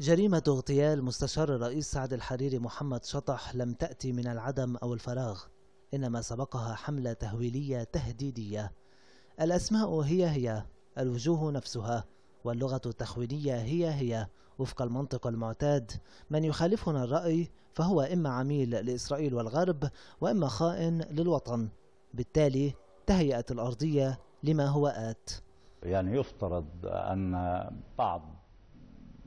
جريمة اغتيال مستشار الرئيس سعد الحريري محمد شطح لم تأتي من العدم أو الفراغ إنما سبقها حملة تهويلية تهديدية الأسماء هي هي الوجوه نفسها واللغة التخوينية هي هي وفق المنطق المعتاد من يخالفنا الرأي فهو إما عميل لإسرائيل والغرب وإما خائن للوطن بالتالي تهيئت الأرضية لما هو آت يعني يفترض أن بعض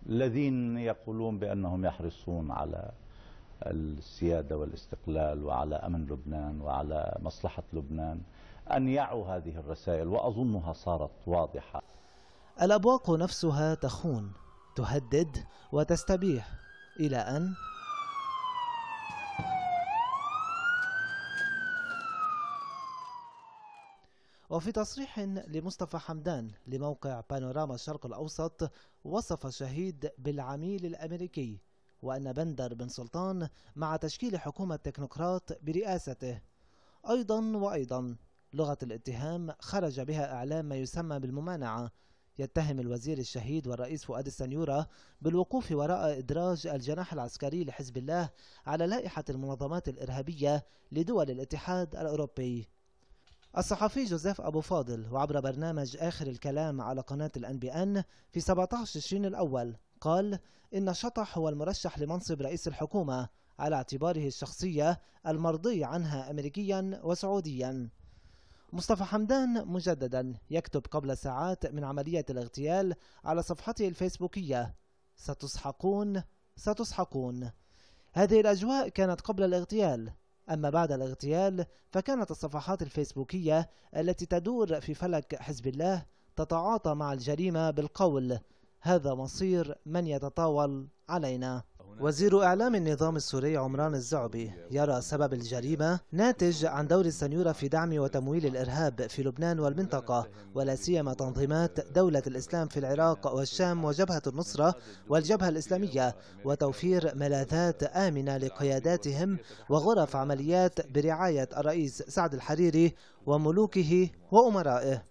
الذين يقولون بأنهم يحرصون على السيادة والاستقلال وعلى أمن لبنان وعلى مصلحة لبنان أن يعوا هذه الرسائل وأظنها صارت واضحة الأبواق نفسها تخون تهدد وتستبيح إلى أن وفي تصريح لمصطفى حمدان لموقع بانوراما الشرق الأوسط وصف شهيد بالعميل الأمريكي وأن بندر بن سلطان مع تشكيل حكومة تكنوقراط برئاسته أيضا وأيضا لغة الاتهام خرج بها إعلام ما يسمى بالممانعة يتهم الوزير الشهيد والرئيس فؤاد السنيورة بالوقوف وراء إدراج الجناح العسكري لحزب الله على لائحة المنظمات الإرهابية لدول الاتحاد الأوروبي الصحفي جوزيف أبو فاضل وعبر برنامج آخر الكلام على قناة الأن بي أن في 17 تشرين الأول قال إن شطح هو المرشح لمنصب رئيس الحكومة على اعتباره الشخصية المرضي عنها أمريكيا وسعوديا مصطفى حمدان مجددا يكتب قبل ساعات من عملية الاغتيال على صفحته الفيسبوكية ستسحقون ستسحقون هذه الأجواء كانت قبل الاغتيال أما بعد الاغتيال فكانت الصفحات الفيسبوكية التي تدور في فلك حزب الله تتعاطى مع الجريمة بالقول هذا مصير من يتطاول علينا وزير إعلام النظام السوري عمران الزعبي يرى سبب الجريمة ناتج عن دور السنيورة في دعم وتمويل الإرهاب في لبنان والمنطقة ولا سيما تنظيمات دولة الإسلام في العراق والشام وجبهة النصرة والجبهة الإسلامية وتوفير ملاذات آمنة لقياداتهم وغرف عمليات برعاية الرئيس سعد الحريري وملوكه وأمرائه